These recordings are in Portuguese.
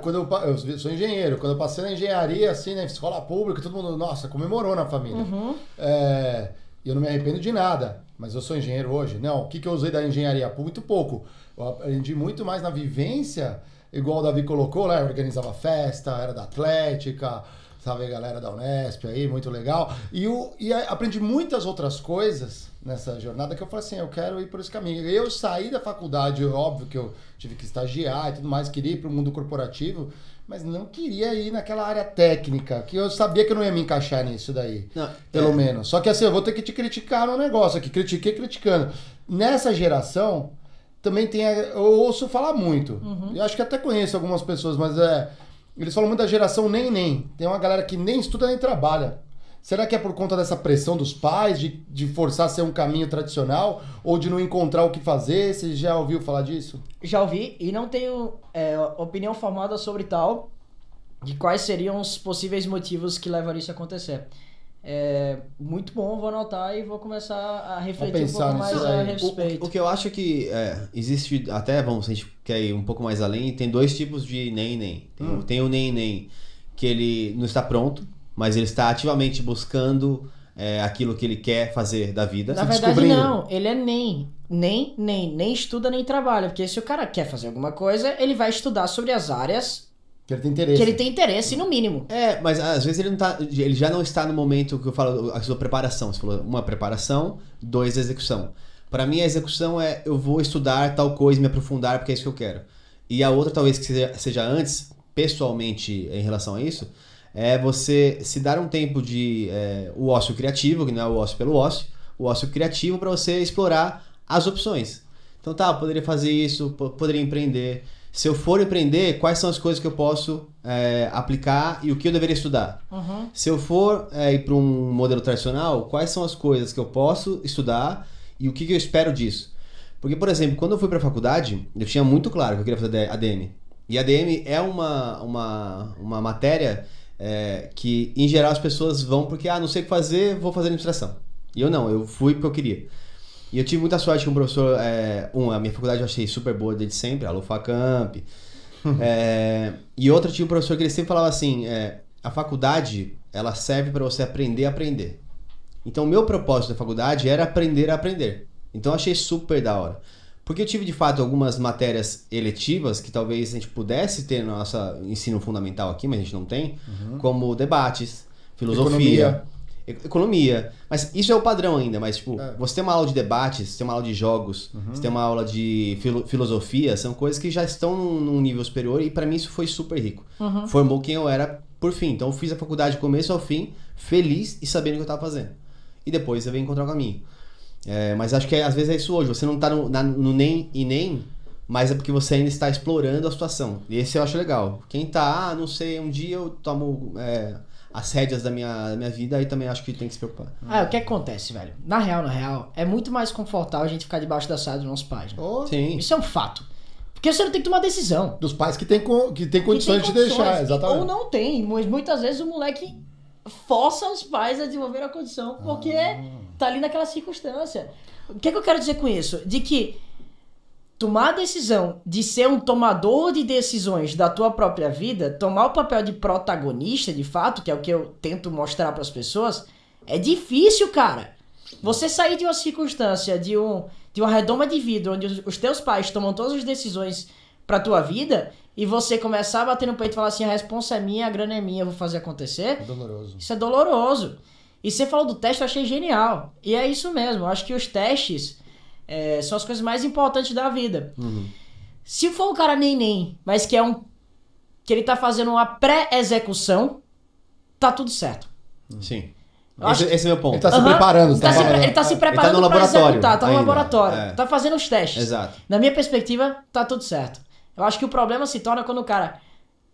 quando eu, eu, sou engenheiro, quando eu passei na engenharia, assim, na né, escola pública, todo mundo, nossa, comemorou na família. Uhum. É, eu não me arrependo de nada, mas eu sou engenheiro hoje. Não, o que, que eu usei da engenharia? Muito pouco. Eu aprendi muito mais na vivência, igual o Davi colocou lá, né? organizava festa, era da atlética, Salve aí, galera da Unesp aí, muito legal. E, o, e aprendi muitas outras coisas nessa jornada que eu falei assim, eu quero ir por esse caminho. Eu saí da faculdade, óbvio que eu tive que estagiar e tudo mais, queria ir para o mundo corporativo, mas não queria ir naquela área técnica, que eu sabia que eu não ia me encaixar nisso daí, não, pelo é. menos. Só que assim, eu vou ter que te criticar no negócio aqui, critiquei criticando. Nessa geração, também tem, eu ouço falar muito, uhum. eu acho que até conheço algumas pessoas, mas é eles falam muito da geração nem nem. Tem uma galera que nem estuda nem trabalha. Será que é por conta dessa pressão dos pais, de, de forçar a ser um caminho tradicional, ou de não encontrar o que fazer? Você já ouviu falar disso? Já ouvi e não tenho é, opinião formada sobre tal, de quais seriam os possíveis motivos que levariam isso a acontecer. É, muito bom, vou anotar e vou começar a refletir um pouco mais a respeito. O, o, que eu acho que é, existe, até vamos, se a gente quer ir um pouco mais além, tem dois tipos de nem-nem. Tem, hum. tem o nem-nem que ele não está pronto, mas ele está ativamente buscando é, aquilo que ele quer fazer da vida. Na verdade, não, ele é nem. Nem, nem, nem estuda, nem trabalha. Porque se o cara quer fazer alguma coisa, ele vai estudar sobre as áreas que ele tem interesse. Que ele tem interesse, no mínimo. É, mas às vezes ele não tá. Ele já não está no momento que eu falo a sua preparação. Você falou uma preparação, dois execução. Para mim a execução é eu vou estudar tal coisa, me aprofundar porque é isso que eu quero. E a outra talvez que seja, seja antes, pessoalmente em relação a isso, é você se dar um tempo de é, o ócio criativo, que não é o ócio pelo ócio, o ócio criativo para você explorar as opções. Então tá, poderia fazer isso, poderia empreender se eu for empreender, quais são as coisas que eu posso é, aplicar e o que eu deveria estudar? Uhum. Se eu for é, ir para um modelo tradicional, quais são as coisas que eu posso estudar e o que, que eu espero disso? Porque, por exemplo, quando eu fui para a faculdade, eu tinha muito claro que eu queria fazer ADM. E ADM é uma, uma, uma matéria é, que, em geral, as pessoas vão porque, ah, não sei o que fazer, vou fazer administração. E eu não, eu fui porque eu queria. E eu tive muita sorte com um professor. É, um, a minha faculdade eu achei super boa desde sempre, a Lufacamp. é, e outra, tinha um professor que ele sempre falava assim: é, a faculdade ela serve para você aprender a aprender. Então, o meu propósito da faculdade era aprender a aprender. Então, eu achei super da hora. Porque eu tive, de fato, algumas matérias eletivas que talvez a gente pudesse ter no nosso ensino fundamental aqui, mas a gente não tem, uhum. como debates, filosofia. Economia economia. Mas isso é o padrão ainda, mas tipo, é. você tem uma aula de debates, você tem uma aula de jogos, uhum. você tem uma aula de filo filosofia, são coisas que já estão num, nível superior e para mim isso foi super rico. Uhum. Formou quem eu era por fim. Então eu fiz a faculdade do começo ao fim, feliz e sabendo o que eu estava fazendo. E depois eu vim encontrar o caminho. É, mas acho que é, às vezes é isso hoje, você não está no, na, no nem e nem, mas é porque você ainda está explorando a situação. E esse eu acho legal. Quem tá, ah, não sei, um dia eu tomo. É, as rédeas da minha, da minha vida, aí também acho que tem que se preocupar. Ah, é, o que acontece, velho? Na real, na real, é muito mais confortável a gente ficar debaixo da saia dos nossos pais. Né? Oh, Sim. Isso é um fato. Porque você não tem que tomar decisão. Dos pais que tem, que tem condições, que tem de deixar, exatamente. Ou não tem, mas muitas vezes o moleque força os pais a desenvolver a condição porque ah. tá ali naquela circunstância. O que, é que eu quero dizer com isso? De que tomar a decisão de ser um tomador de decisões da tua própria vida, tomar o papel de protagonista, de fato, que é o que eu tento mostrar para as pessoas, é difícil, cara. Você sair de uma circunstância, de um de uma redoma de vida onde os teus pais tomam todas as decisões para tua vida e você começar a bater no peito e falar assim, a responsa é minha, a grana é minha, eu vou fazer acontecer. É doloroso. Isso é doloroso. E você falou do teste, eu achei genial. E é isso mesmo. Eu acho que os testes, é, são as coisas mais importantes da vida. Uhum. Se for o cara nem-nem, mas que é um. que ele tá fazendo uma pré-execução, tá tudo certo. Sim. Esse, que... esse, é o meu ponto. Ele tá uhum. se preparando. Ele tá, tá ele tá se preparando é. ele tá no laboratório executar, tá no laboratório. É. Tá fazendo os testes. Exato. Na minha perspectiva, tá tudo certo. Eu acho que o problema se torna quando o cara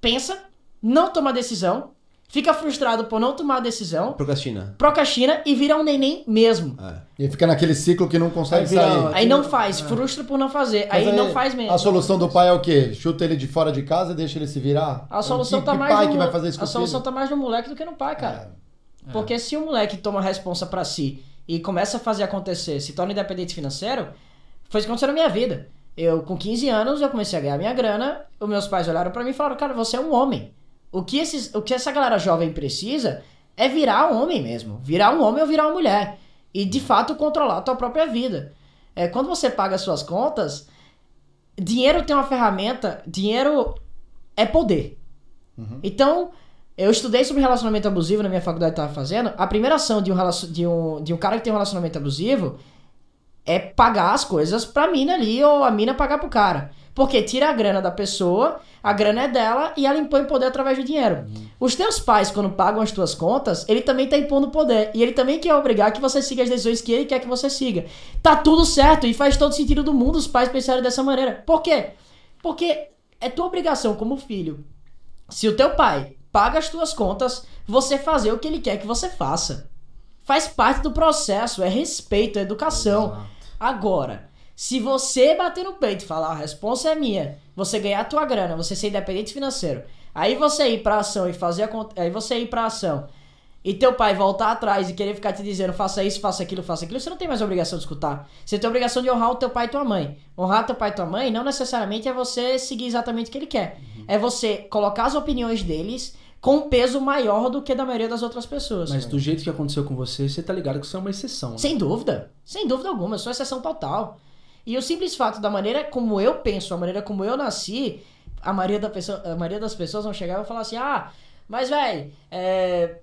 pensa, não toma decisão, fica frustrado por não tomar decisão. Procrastina. Procrastina e vira um neném mesmo. É. E fica naquele ciclo que não consegue aí sair. Aí não faz, é. frustra por não fazer. Aí, aí, não faz mesmo. A solução do pai é o quê? Chuta ele de fora de casa e deixa ele se virar? A é solução que, tá que mais pai no, que vai fazer isso A solução filho? tá mais no moleque do que no pai, cara. É. Porque se o moleque toma responsa para si e começa a fazer acontecer, se torna independente financeiro, foi isso que aconteceu na minha vida. Eu, com 15 anos, eu comecei a ganhar minha grana, os meus pais olharam para mim e falaram, cara, você é um homem. O que, esses, o que essa galera jovem precisa é virar homem mesmo. Virar um homem ou virar uma mulher. E de fato controlar a tua própria vida. É, quando você paga suas contas, dinheiro tem uma ferramenta, dinheiro é poder. Uhum. Então, eu estudei sobre relacionamento abusivo na minha faculdade estava fazendo. A primeira ação de um, de, um, de um cara que tem um relacionamento abusivo é pagar as coisas pra mina ali ou a mina pagar pro cara. Porque tira a grana da pessoa, a grana é dela e ela impõe poder através do dinheiro. Uhum. Os teus pais, quando pagam as tuas contas, ele também está impondo poder. E ele também quer obrigar que você siga as decisões que ele quer que você siga. Tá tudo certo e faz todo sentido do mundo os pais pensarem dessa maneira. Por quê? Porque é tua obrigação como filho. Se o teu pai paga as tuas contas, você fazer o que ele quer que você faça. Faz parte do processo, é respeito, é educação. Exato. Agora, se você bater no peito e falar, a resposta é minha, você ganhar a tua grana, você ser independente financeiro. Aí você ir pra ação e fazer a aí você ir pra ação e teu pai voltar atrás e querer ficar te dizendo faça isso, faça aquilo, faça aquilo, você não tem mais obrigação de escutar. Você tem a obrigação de honrar o teu pai e tua mãe. Honrar teu pai e tua mãe não necessariamente é você seguir exatamente o que ele quer. Uhum. É você colocar as opiniões deles com um peso maior do que da maioria das outras pessoas. Mas do jeito que aconteceu com você, você tá ligado que você é uma exceção. Né? Sem dúvida. Sem dúvida alguma, eu sou exceção total. E o simples fato da maneira como eu penso, a maneira como eu nasci, a maioria, da pessoa, a maioria das pessoas vão chegar e vão falar assim: ah, mas velho, é,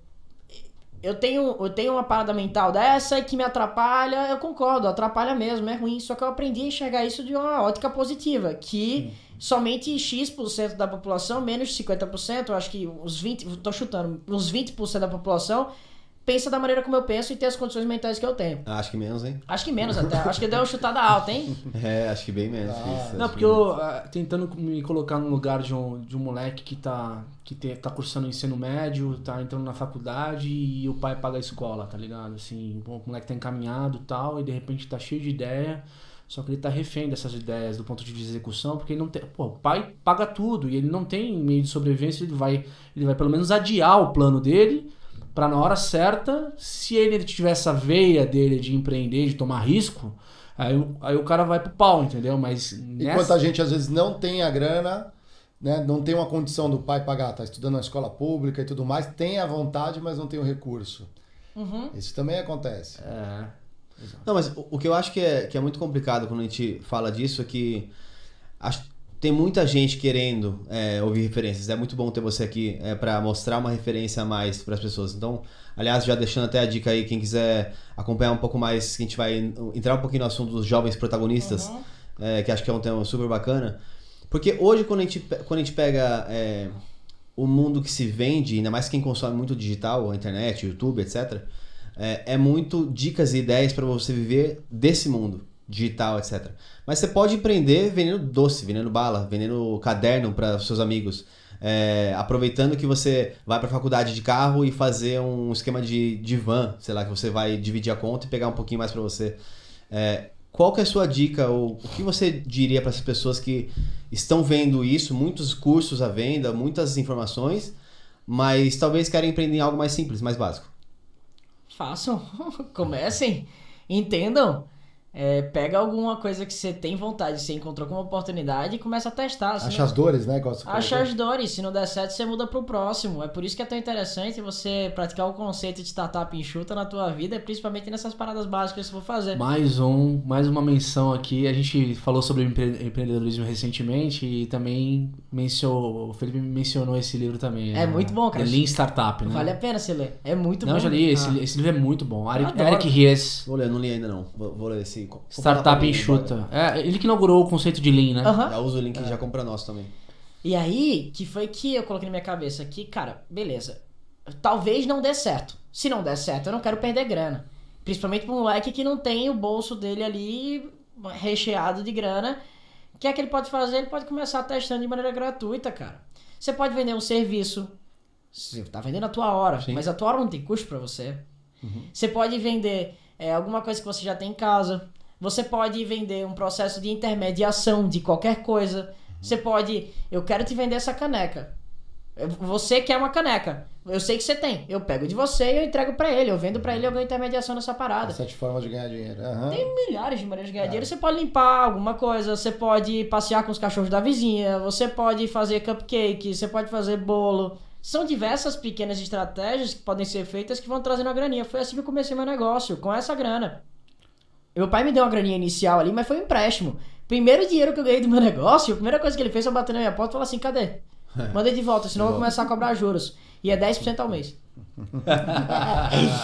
eu, tenho, eu tenho uma parada mental dessa e que me atrapalha. Eu concordo, atrapalha mesmo, é ruim. Só que eu aprendi a enxergar isso de uma ótica positiva, que. somente X% da população, menos 50%, eu acho que uns 20%, tô chutando, uns 20% da população pensa da maneira como eu penso e ter as condições mentais que eu tenho. Ah, acho que menos, hein? Acho que menos até. acho que deu uma chutada alta, hein? É, acho que bem menos. Ah. Isso, não, porque eu, uh, tentando me colocar no lugar de um, de um moleque que tá, que te, tá cursando ensino médio, tá entrando na faculdade e o pai paga a escola, tá ligado? Assim, o moleque tá encaminhado e tal, e de repente tá cheio de ideia. Só que ele tá refém dessas ideias do ponto de vista de execução, porque ele não tem. Pô, o pai paga tudo e ele não tem meio de sobrevivência, ele vai, ele vai pelo menos adiar o plano dele para na hora certa, se ele tiver essa veia dele de empreender, de tomar risco, aí, aí o cara vai pro pau, entendeu? Mas nessa... enquanto a gente às vezes não tem a grana, né, não tem uma condição do pai pagar, tá estudando na escola pública e tudo mais, tem a vontade, mas não tem o recurso. Uhum. Isso também acontece. É. Exato. Não, mas o que eu acho que é, que é muito complicado quando a gente fala disso é que acho, tem muita gente querendo é, ouvir referências. É muito bom ter você aqui é, para mostrar uma referência a mais para as pessoas. Então, aliás, já deixando até a dica aí, quem quiser acompanhar um pouco mais, que a gente vai entrar um pouquinho no assunto dos jovens protagonistas, uhum. é, que acho que é um tema super bacana. Porque hoje, quando a gente, quando a gente pega é, o mundo que se vende, ainda mais quem consome muito digital, a internet, YouTube, etc., é, é muito dicas e ideias para você viver desse mundo digital, etc. Mas você pode empreender vendendo doce, vendendo bala, vendendo caderno para seus amigos. É, aproveitando que você vai para a faculdade de carro e fazer um esquema de, de van, sei lá, que você vai dividir a conta e pegar um pouquinho mais para você. É, qual que é a sua dica ou o que você diria para as pessoas que estão vendo isso, muitos cursos à venda, muitas informações, mas talvez querem empreender em algo mais simples, mais básico? Façam, comecem, entendam. É, pega alguma coisa que você tem vontade, você encontrou como oportunidade e começa a testar. Assim, Acha não... as dores, né? Gosto Acha né? as dores. Se não der certo, você muda pro próximo. É por isso que é tão interessante você praticar o conceito de startup enxuta na tua vida, principalmente nessas paradas básicas que você for fazer. Mais um, mais uma menção aqui. A gente falou sobre empreendedorismo recentemente e também mencionou, o Felipe mencionou esse livro também. É muito bom, cara. É Lean Startup, né? Vale a pena você ler. É muito não, bom. Não, já li. Ah. Esse, esse, livro é muito bom. Eric, Eric Ries. Vou ler, não li ainda não. Vou, vou ler esse Startup enxuta. É, ele que inaugurou o conceito de Lean, né? Uhum. Já usa o link que é. já compra nosso também. E aí, que foi que eu coloquei na minha cabeça que, cara, beleza. Talvez não dê certo. Se não der certo, eu não quero perder grana. Principalmente pro moleque que não tem o bolso dele ali recheado de grana. O que é que ele pode fazer? Ele pode começar testando de maneira gratuita, cara. Você pode vender um serviço. Você tá vendendo a tua hora, Sim. mas a tua hora não tem custo para você. Uhum. Você pode vender é, alguma coisa que você já tem em casa. Você pode vender um processo de intermediação de qualquer coisa. Você pode, eu quero te vender essa caneca. Você quer uma caneca. Eu sei que você tem. Eu pego de você e eu entrego para ele. Eu vendo para ele, eu ganho intermediação nessa parada. Sete formas de ganhar dinheiro. Uhum. Tem milhares de maneiras de ganhar é. dinheiro. Você pode limpar alguma coisa, você pode passear com os cachorros da vizinha, você pode fazer cupcake, você pode fazer bolo. São diversas pequenas estratégias que podem ser feitas que vão trazendo a graninha. Foi assim que eu comecei meu negócio, com essa grana. Meu pai me deu uma graninha inicial ali, mas foi um empréstimo. Primeiro dinheiro que eu ganhei do meu negócio, a primeira coisa que ele fez foi bater na minha porta e falar assim: cadê? É. Mandei de volta, senão eu vou começar a cobrar juros. E é 10% ao mês.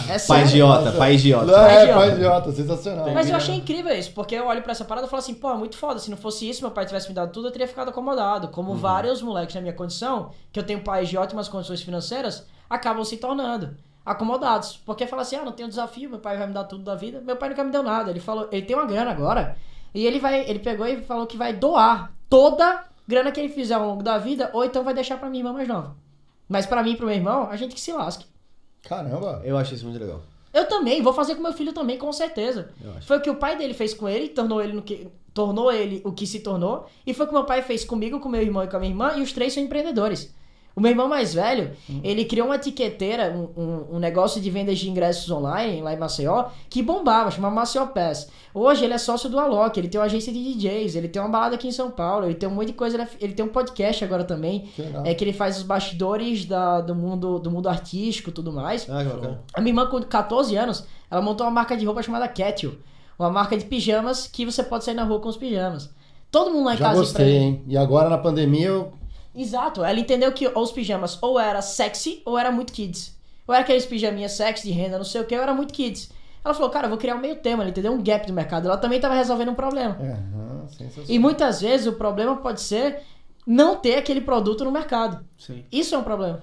É, é pai idiota, pai idiota. É, pai idiota, sensacional. Mas eu achei incrível isso, porque eu olho pra essa parada e falo assim, pô, é muito foda. Se não fosse isso, meu pai tivesse me dado tudo, eu teria ficado acomodado. Como uhum. vários moleques na minha condição, que eu tenho pai de ótimas condições financeiras, acabam se tornando acomodados. Porque fala assim, ah, não tenho desafio, meu pai vai me dar tudo da vida. Meu pai nunca me deu nada. Ele falou, ele tem uma grana agora. E ele vai, ele pegou e falou que vai doar toda grana que ele fizer ao longo da vida, ou então vai deixar pra minha irmã mais nova. Mas para mim e pro meu irmão, a gente que se lasque. Caramba, eu acho isso muito legal. Eu também, vou fazer com meu filho também, com certeza. Foi o que o pai dele fez com ele, tornou ele no que tornou ele o que se tornou, e foi o que meu pai fez comigo, com meu irmão e com a minha irmã, e os três são empreendedores. O meu irmão mais velho, hum. ele criou uma etiqueteira, um, um, um, negócio de vendas de ingressos online, lá em Maceió, que bombava, chamava Maceió Pass. Hoje ele é sócio do Alok, ele tem uma agência de DJs, ele tem uma balada aqui em São Paulo, ele tem um monte de coisa, ele é, tem um podcast agora também, que é que ele faz os bastidores da, do, mundo, do mundo artístico tudo mais. Ah, a minha irmã, com 14 anos, ela montou uma marca de roupa chamada Kettle, uma marca de pijamas que você pode sair na rua com os pijamas. Todo mundo lá em Já casa. Gostei, hein? E agora na pandemia eu Exato, ela entendeu que os pijamas ou era sexy ou era muito kids. Ou era aqueles pijaminhas sexy de renda, não sei o que, ou era muito kids. Ela falou, cara, eu vou criar um meio tema, entendeu? Um gap do mercado. Ela também estava resolvendo um problema. Uhum, e muitas vezes o problema pode ser não ter aquele produto no mercado. Sim. Isso é um problema.